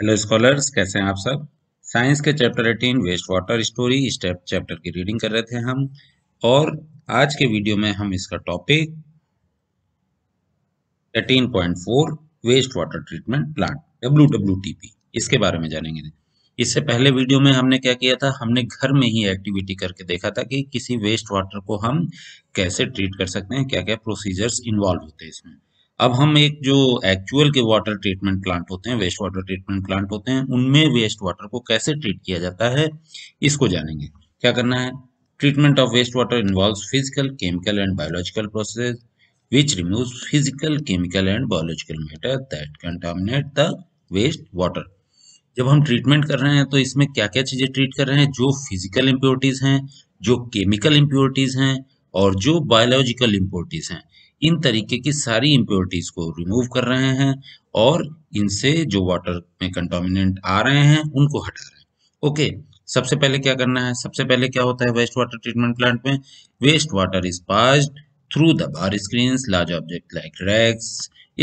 Hello scholars कैसे हैं आप सब साइंस के chapter eighteen waste water story step chapter की रीडिंग कर रहे थे हम और आज के वीडियो में हम इसका topic 18.4 waste water treatment plant W इसके बारे में जानेंगे इससे पहले वीडियो में हमने क्या किया था हमने घर में ही एक्टिविटी करके देखा था कि किसी वेस्ट वाटर को हम कैसे ट्रीट कर सकते हैं क्या क्या प्रोसीजर्स इन्वॉल्व होते हैं इसमें अब हम एक जो एक्चुअल के वाटर ट्रीटमेंट प्लांट होते हैं वेस्ट वाटर ट्रीटमेंट प्लांट होते हैं उनमें वेस्ट वाटर को कैसे ट्रीट किया जाता है इसको जानेंगे क्या करना है treatment of waste water involve physical chemical and biological process which remove physical chemical and biological matter that contaminate the waste water जब हम ट्रीटमेंट कर रहे हैं तो इसमें क्या क्या चीज़ें ट्रीट कर रहे हैं जो फिजिकल इम्प्योरिटीज़ हैं जो केमिकल इम्प्योरिटीज़ हैं और जो बायोलॉजिकल इम्प्योरिटीज़ हैं इन तरीके की सारी इम्प्योरिटीज़ को रिमूव कर रहे हैं और इनसे जो वाटर में कंटामिनेंट आ रहे हैं उनको हटा रहे हैं ओके सबसे पहले क्या करना है सबसे पहले क्या होता है वेस्ट वाटर ट्रीटमेंट प्लांट में waste water is pass through the bar screen large object like rags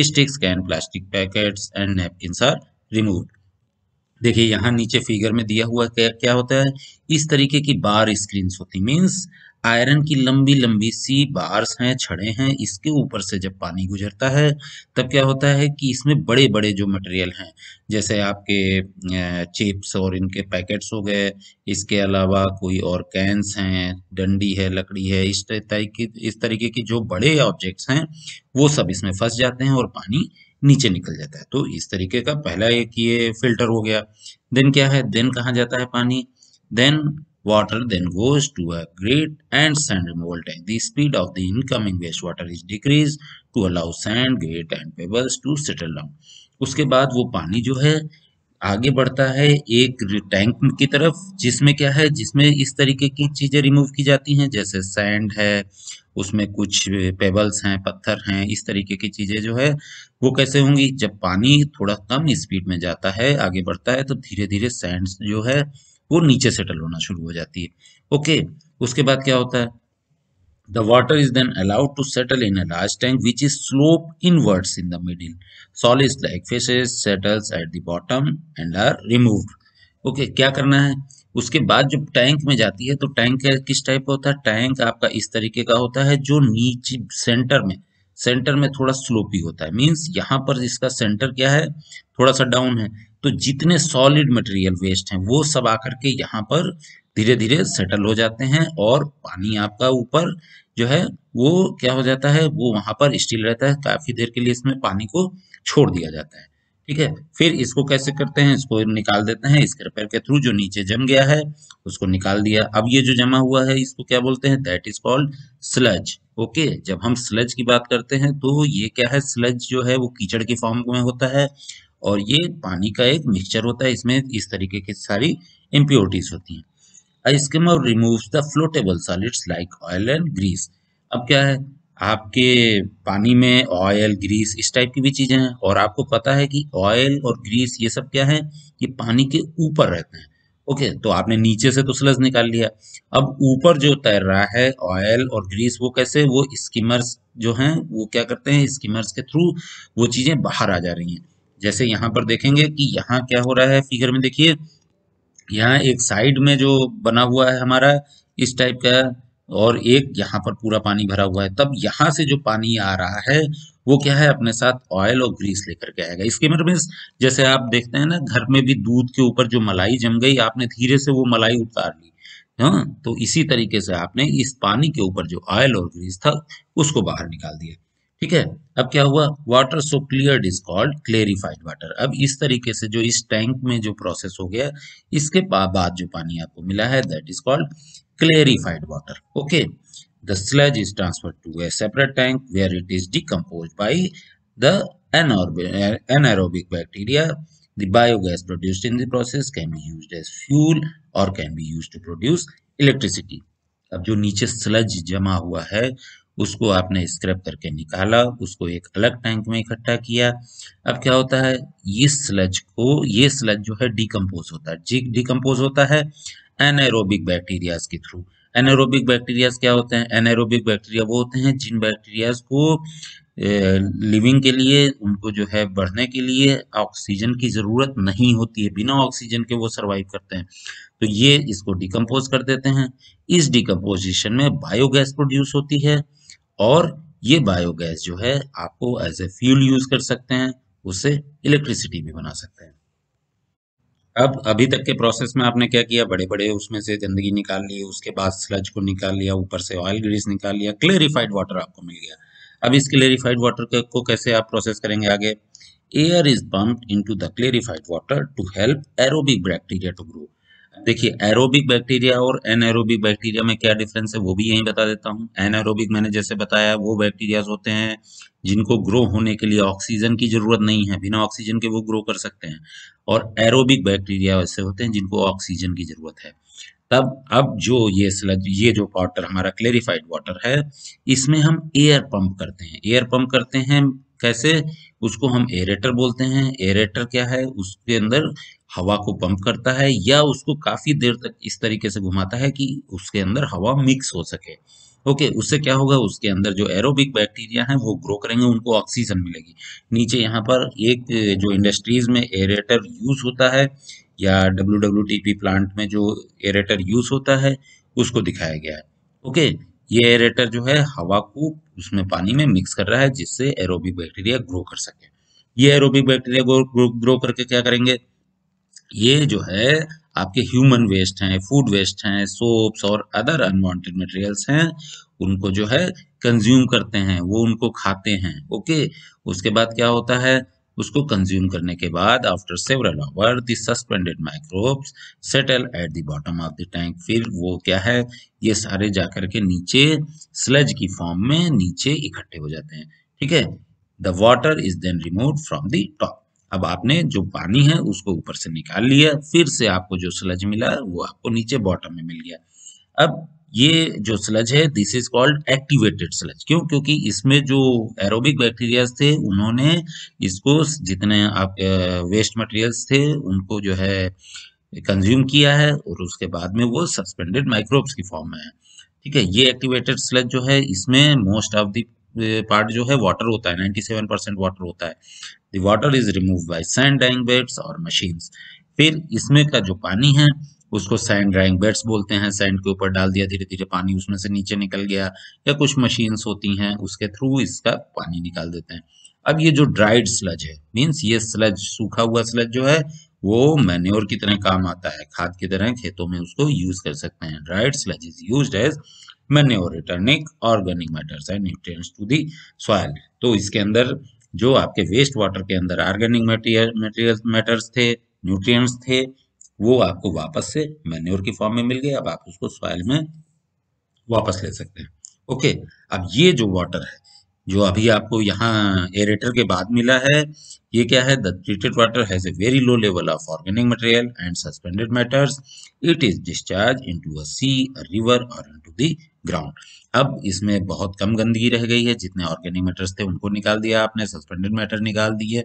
sticks can plastic packets and napkin are remove देखिए यहाँ नीचे फिगर में दिया हुआ क्या क्या होता है इस तरीके की बार स्क्रीन होती मीन्स आयरन की लंबी लंबी सी बार्स हैं छड़े हैं इसके ऊपर से जब पानी गुजरता है तब क्या होता है कि इसमें बड़े बड़े जो मटेरियल हैं जैसे आपके चिप्स और इनके पैकेट्स हो गए इसके अलावा कोई और कैंस हैं डंडी है लकड़ी है इस तरीके इस तरीके के जो बड़े ऑब्जेक्ट्स हैं वो सब इसमें फंस जाते हैं और पानी नीचे निकल जाता है तो इस तरीके का पहला एक ये फिल्टर हो गया देन क्या है देन कहाँ जाता है पानी then water then goes to a great and sand removal tank. The speed of the incoming wastewater is decreased to allow sand, grit and pebbles to settle down. uske baad wo pani jo hai आगे बढ़ता है एक tank की तरफ जिसमें क्या है जिसमें इस तरीके की चीज़ें रिमूव की जाती हैं जैसे सैंड है उसमें कुछ पेबल्स हैं पत्थर हैं इस तरीके की चीज़ें जो है वो कैसे होंगी जब पानी थोड़ा कम स्पीड में जाता है आगे बढ़ता है तो धीरे धीरे सैंड जो है वो नीचे सेटल होना शुरू हो जाती है ओके उसके बाद क्या होता है the water is then allowed to settle in large tank which is slope inwards in the middle solid like faeces settles at the bottom and are remove okay क्या करना है उसके बाद जब टैंक में जाती है तो टैंक किस टाइप का होता है टैंक आपका इस तरीके का होता है जो नीचे सेंटर में सेंटर में थोड़ा स्लोपी होता है मीन्स यहाँ पर इसका सेंटर क्या है थोड़ा सा डाउन है तो जितने सॉलिड मटेरियल वेस्ट हैं वो सब आकर के यहाँ पर धीरे धीरे सेटल हो जाते हैं और पानी आपका ऊपर जो है वो क्या हो जाता है वो वहां पर स्टील रहता है काफ़ी देर के लिए इसमें पानी को छोड़ दिया जाता है ठीक है फिर इसको कैसे करते हैं इसको निकाल देते हैं स्क्रैपर के थ्रू जो नीचे जम गया है उसको निकाल दिया अब ये जो जमा हुआ है इसको क्या बोलते हैं that is called sludge okay जब हम स्लज की बात करते हैं तो ये क्या है स्लज जो है वो कीचड़ के फॉर्म में होता है और ये पानी का एक मिक्सचर होता है इसमें इस तरीके की सारी इम्प्योरिटीज होती हैं और remove the floatable solids like oil and grease अब क्या है आपके पानी में ऑयल ग्रीस इस टाइप की भी चीज़ें हैं और आपको पता है कि ऑयल और ग्रीस ये सब क्या है ये पानी के ऊपर रहते हैं ओके तो आपने नीचे से तो स्लज निकाल लिया अब ऊपर जो तैर रहा है ऑयल और ग्रीस वो कैसे वो स्कीमर्स जो हैं वो क्या करते हैं स्कीमर्स के थ्रू वो चीज़ें बाहर आ जा रही हैं जैसे यहाँ पर देखेंगे कि यहाँ क्या हो रहा है फिगर में देखिए यहाँ एक साइड में जो बना हुआ है हमारा इस टाइप का और एक यहाँ पर पूरा पानी भरा हुआ है तब यहाँ से जो पानी आ रहा है वो क्या है अपने साथ ऑयल और ग्रीस लेकर के आएगा इसके मतलब जैसे आप देखते हैं ना घर में भी दूध के ऊपर जो मलाई जम गई आपने धीरे से वो मलाई उतार ली हाँ तो इसी तरीके से आपने इस पानी के ऊपर जो ऑयल और ग्रीस था उसको बाहर निकाल दिया ठीक है अब क्या हुआ water so clear is called clarified water अब इस तरीके से जो इस टैंक में जो प्रोसेस हो गया इसके बाद जो पानी आपको मिला है that is called clarified water okay the sludge is transfer to a separate tank where it is decompose by the anaerobic bacteria the biogas produced in the process can be use as fuel और can be use to produce electricity अब जो नीचे sludge जमा हुआ है उसको आपने scrub करके निकाला उसको एक अलग टैंक में इकट्ठा किया अब क्या होता है ये स्लज को ये स्लज जो है डिकम्पोज होता है डिकम्पोज होता है एनएरोबिक बैक्टीरियाज के थ्रू एनारोबिक बैक्टीरियाज क्या होते हैं एनारोबिक बैक्टीरिया वो होते हैं जिन बैक्टीरियाज को लिविंग के लिए उनको जो है बढ़ने के लिए ऑक्सीजन की ज़रूरत नहीं होती है बिना ऑक्सीजन के वो सर्वाइव करते हैं तो ये इसको डिकम्पोज कर देते हैं इस डिकम्पोजिशन में बायोगैस प्रोड्यूस होती है और ये बायोगैस जो है आपको एज ए फ्यूल यूज कर सकते हैं उससे इलेक्ट्रिसिटी भी बना सकते हैं अब अभी तक के प्रोसेस में आपने क्या किया बड़े बड़े उसमें से गंदगी निकाल ली उसके बाद स्लज को निकाल लिया ऊपर से ऑयल ग्रीस निकाल लिया क्लेरिफाइड वाटर आपको मिल गया अब इस क्लेरिफाइड वाटर को कैसे आप प्रोसेस करेंगे आगे air is into the clarified water to help aerobic bacteria to grow देखिए एरोबिक बैक्टीरिया और एन बैक्टीरिया में क्या डिफरेंस है वो भी यही बता देता हूँ एनएरोबिक मैंने जैसे बताया वो बैक्टीरियाज होते हैं जिनको ग्रो होने के लिए ऑक्सीजन की जरूरत नहीं है बिना ऑक्सीजन के वो ग्रो कर सकते हैं और एरोबिक बैक्टीरिया ऐसे होते हैं जिनको ऑक्सीजन की जरूरत है तब अब जो ये स्लज ये जो वाटर हमारा क्लेरिफाइड वाटर है इसमें हम एयर पंप करते हैं एयर पंप करते हैं कैसे उसको हम एरेटर बोलते हैं एरेटर क्या है उसके अंदर हवा को पंप करता है या उसको काफ़ी देर तक इस तरीके से घुमाता है कि उसके अंदर हवा मिक्स हो सके ओके okay, उससे क्या होगा उसके अंदर जो एरोबिक बैक्टीरिया हैं वो ग्रो करेंगे उनको ऑक्सीजन मिलेगी नीचे यहाँ पर एक जो इंडस्ट्रीज में एरेटर यूज़ होता है या डब्ल्यू प्लांट में जो एरेटर यूज़ होता है उसको दिखाया गया है ओके okay, ये एरेटर जो है हवा को उसमें पानी में मिक्स कर रहा है जिससे एरोबिक बैक्टीरिया ग्रो कर सके ये एरोबिक बैक्टीरिया ग्रो, करके क्या करेंगे ये जो है आपके ह्यूमन वेस्ट हैं फूड वेस्ट हैं सोप्स और अदर अनवांटेड मटेरियल्स हैं उनको जो है कंज्यूम करते हैं वो उनको खाते हैं ओके उसके बाद क्या होता है उसको कंज्यूम करने के बाद after several hour the suspended microbes settle at the bottom of the tank फिर वो क्या है ये सारे जाकर के नीचे स्लज की फॉर्म में नीचे इकट्ठे हो जाते हैं ठीक है the water is then remove from the top अब आपने जो पानी है उसको ऊपर से निकाल लिया फिर से आपको जो स्लज मिला वो आपको नीचे बॉटम में मिल गया अब ये जो स्लज है this is called activated sludge क्यों क्योंकि इसमें जो एरोबिक बैक्टीरियाज थे उन्होंने इसको जितने आप वेस्ट मटेरियल्स थे उनको जो है कंज्यूम किया है और उसके बाद में वो सस्पेंडेड माइक्रोब्स की फॉर्म में है ठीक है ये एक्टिवेटेड स्लज जो है इसमें मोस्ट ऑफ द पार्ट जो है वाटर होता है 97 परसेंट वाटर होता है the water is remove by sand drying beds और मशीन्स फिर इसमें का जो पानी है उसको सैंड ड्राइंग बेड्स बोलते हैं सैंड के ऊपर डाल दिया धीरे धीरे पानी उसमें से नीचे निकल गया या कुछ मशीन्स होती हैं उसके थ्रू इसका पानी निकाल देते हैं अब ये जो ड्राइड स्लज है मीन्स ये स्लज सूखा हुआ स्लज जो है वो मैन्योर की तरह काम आता है खाद की तरह खेतों में उसको यूज कर सकते हैं dried sludge is use as manure returning organic matters and nutrients to the soil तो इसके अंदर जो आपके वेस्ट वाटर के अंदर ऑर्गेनिक मटेरियल मैटर्स थे न्यूट्रिएंट्स थे वो आपको वापस से मैन्योर की फॉर्म में मिल गया अब आप उसको सॉइल में वापस ले सकते हैं ओके अब ये जो वाटर है जो अभी आपको यहाँ एरेटर के बाद मिला है ये क्या है the treated water has a very low level of organic material and suspended matters it is discharge into a sea a river और इनटू द ग्राउंड अब इसमें बहुत कम गंदगी रह गई है जितने ऑर्गेनिक मैटर्स थे उनको निकाल दिया आपने सस्पेंडेड मैटर निकाल दिए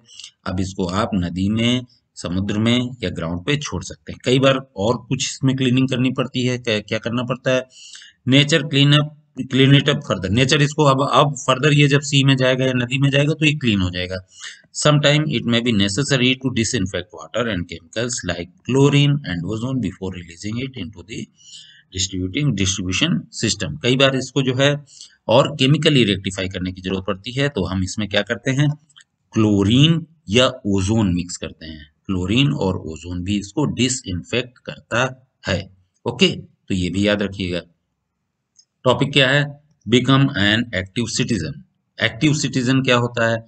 अब इसको आप नदी में समुद्र में या ग्राउंड पे छोड़ सकते हैं कई बार और कुछ इसमें क्लीनिंग करनी पड़ती है क्या क्या करना पड़ता है nature clean up clean it up further nature इसको अब अब फर्दर ये जब सी में जाएगा या नदी में जाएगा तो ये क्लीन हो जाएगा sometime it may be necessary to disinfect water and chemicals like chlorine and ozone before releasing it into distributing distribution system कई बार इसको जो है और केमिकली रेक्टिफाई करने की जरूरत पड़ती है तो हम इसमें क्या करते हैं क्लोरीन या ओजोन मिक्स करते हैं क्लोरीन और ओजोन भी इसको डिस करता है ओके तो ये भी याद रखिएगा टॉपिक क्या है become an active citizen active citizen क्या होता है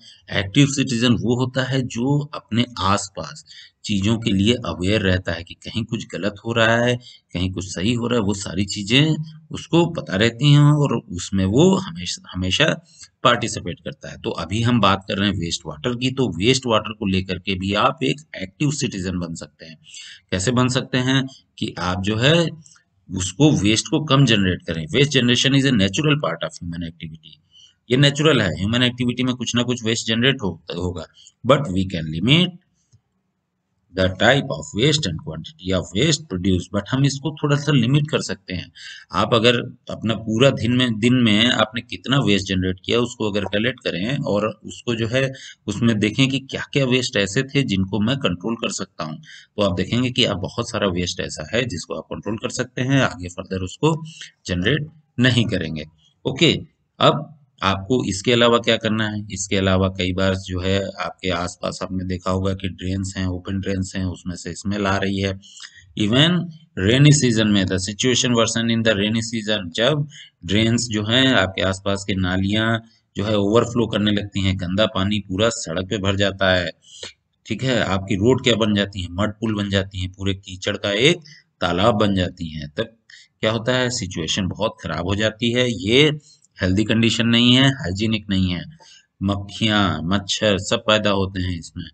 एक्टिव सिटीजन वो होता है जो अपने आसपास चीज़ों के लिए अवेयर रहता है कि कहीं कुछ गलत हो रहा है कहीं कुछ सही हो रहा है वो सारी चीज़ें उसको पता रहती हैं और उसमें वो हमेशा हमेशा पार्टिसिपेट करता है तो अभी हम बात कर रहे हैं वेस्ट वाटर की तो वेस्ट वाटर को लेकर के भी आप एक एक्टिव सिटीजन बन सकते हैं कैसे बन सकते हैं कि आप जो है उसको वेस्ट को कम जनरेट करें waste generation is a natural part of human activity ये नेचुरल है ह्यूमन एक्टिविटी में कुछ ना कुछ वेस्ट जनरेट हो, होगा but we can limit the type of waste and quantity of waste produce but हम इसको थोड़ा सा लिमिट कर सकते हैं आप अगर अपना पूरा दिन में दिन में आपने कितना वेस्ट जनरेट किया उसको अगर कलेक्ट करें और उसको जो है उसमें देखें कि क्या क्या वेस्ट ऐसे थे जिनको मैं कंट्रोल कर सकता हूँ तो आप देखेंगे कि आप बहुत सारा वेस्ट ऐसा है जिसको आप कंट्रोल कर सकते हैं आगे फर्दर उसको जनरेट नहीं करेंगे ओके अब आपको इसके अलावा क्या करना है इसके अलावा कई बार जो है आपके आसपास आपने देखा होगा कि ड्रेन्स हैं ओपन ड्रेन्स हैं उसमें से स्मेल आ रही है इवन रेनी सीजन में the situation worsen in the rainy season जब ड्रेन्स जो है आपके आसपास के नालियां जो है ओवरफ्लो करने लगती हैं गंदा पानी पूरा सड़क पे भर जाता है ठीक है आपकी रोड क्या बन जाती है मड पुल बन जाती है पूरे कीचड़ का एक तालाब बन जाती है तब क्या होता है सिचुएशन बहुत खराब हो जाती है ये हेल्दी कंडीशन नहीं है हाइजीनिक नहीं है मक्खियां मच्छर सब पैदा होते हैं इसमें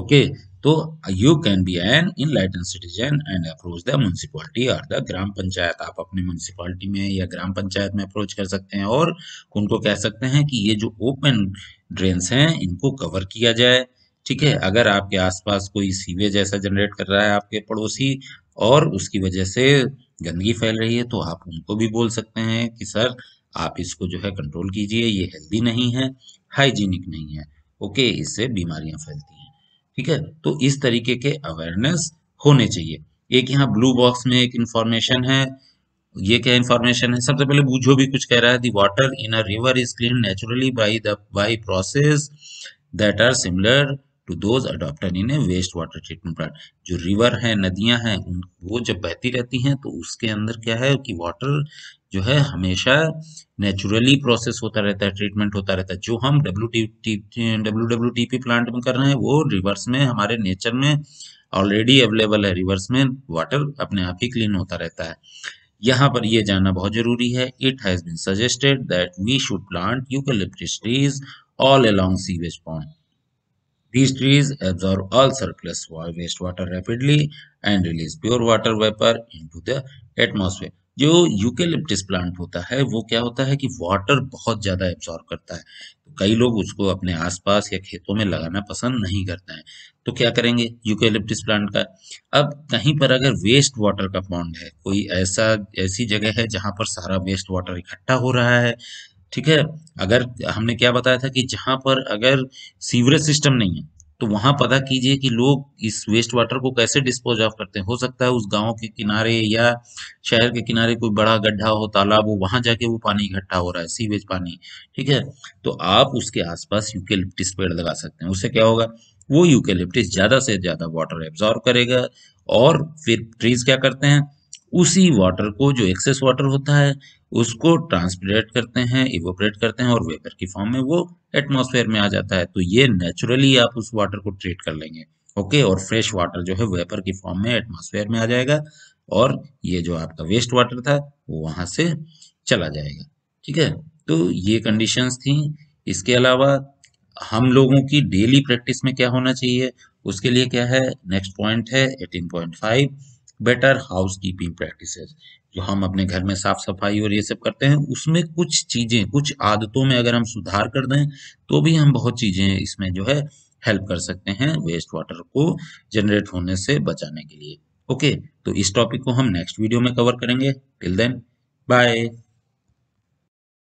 ओके तो you can be an in enlighten citizen and approach the municipality और द ग्राम पंचायत आप अपनी म्यूनसिपालिटी में या ग्राम पंचायत में अप्रोच कर सकते हैं और उनको कह सकते हैं कि ये जो ओपन ड्रेन्स हैं इनको कवर किया जाए ठीक है अगर आपके आसपास कोई सीवेज ऐसा जनरेट कर रहा है आपके पड़ोसी और उसकी वजह से गंदगी फैल रही है तो आप उनको भी बोल सकते हैं कि सर आप इसको जो है कंट्रोल कीजिए ये हेल्दी नहीं है हाइजीनिक नहीं है ओके इससे बीमारियां फैलती हैं ठीक है तो इस तरीके के अवेयरनेस होने चाहिए एक यहाँ ब्लू बॉक्स में एक इंफॉर्मेशन है ये क्या इंफॉर्मेशन है सबसे पहले बूझो भी कुछ कह रहा है the water in a river is clean naturally by the by process that are similar to those adopted in a waste water treatment plant जो रिवर है नदियां हैं वो जब बहती रहती हैं तो उसके अंदर क्या है कि वाटर जो है हमेशा नेचुरली प्रोसेस होता रहता है ट्रीटमेंट होता रहता है जो हम W T W W T P plant में कर रहे हैं वो रिवर्स में हमारे नेचर में ऑलरेडी अवेलेबल है रिवर्स में वाटर अपने आप ही क्लीन होता रहता है यहाँ पर यह जानना बहुत जरूरी है it has been suggested that we should plant eucalyptus trees all along sewage pond. These trees absorb all surplus wastewater rapidly and release pure water vapor into the atmosphere. जो यूकेलिप्टिस प्लांट होता है वो क्या होता है कि water बहुत ज़्यादा एब्जॉर्ब करता है तो कई लोग उसको अपने आसपास या खेतों में लगाना पसंद नहीं करते हैं तो क्या करेंगे यूकेलिप्टिस प्लांट का अब कहीं पर अगर वेस्ट वाटर का पॉन्ड है कोई ऐसा ऐसी जगह है जहां पर सारा वेस्ट वाटर इकट्ठा हो रहा है ठीक है अगर हमने क्या बताया था कि जहां पर अगर सीवरेज सिस्टम नहीं है तो वहां पता कीजिए कि लोग इस वेस्ट वाटर को कैसे डिस्पोज ऑफ करते हैं हो सकता है उस गांव के किनारे या शहर के किनारे कोई बड़ा गड्ढा हो तालाब हो वहां जाके वो पानी इकट्ठा हो रहा है सीवेज पानी ठीक है तो आप उसके आसपास यूकेलिप्टिस पेड़ लगा सकते हैं उससे क्या होगा वो यूकेलिप्टिस ज्यादा से ज्यादा वाटर एब्जॉर्व करेगा और फिर ट्रीज क्या करते हैं उसी वाटर को जो एक्सेस वाटर होता है उसको ट्रांसपरेट करते हैं इवोपरेट करते हैं और वेपर की फॉर्म में वो एटमॉस्फेयर में आ जाता है तो ये नेचुरली आप उस वाटर को ट्रीट कर लेंगे ओके और फ्रेश वाटर जो है वेपर की फॉर्म में एटमॉस्फेयर में आ जाएगा और ये जो आपका वेस्ट वाटर था वो वहां से चला जाएगा ठीक है तो ये कंडीशन थी इसके अलावा हम लोगों की डेली प्रैक्टिस में क्या होना चाहिए उसके लिए क्या है नेक्स्ट पॉइंट है 18.5 बेटर हाउस कीपिंग प्रैक्टिस जो हम अपने घर में साफ सफाई और ये सब करते हैं उसमें कुछ चीज़ें कुछ आदतों में अगर हम सुधार कर दें तो भी हम बहुत चीज़ें इसमें जो है हेल्प कर सकते हैं वेस्ट वाटर को जनरेट होने से बचाने के लिए ओके तो इस टॉपिक को हम नेक्स्ट वीडियो में कवर करेंगे टिल देन बाय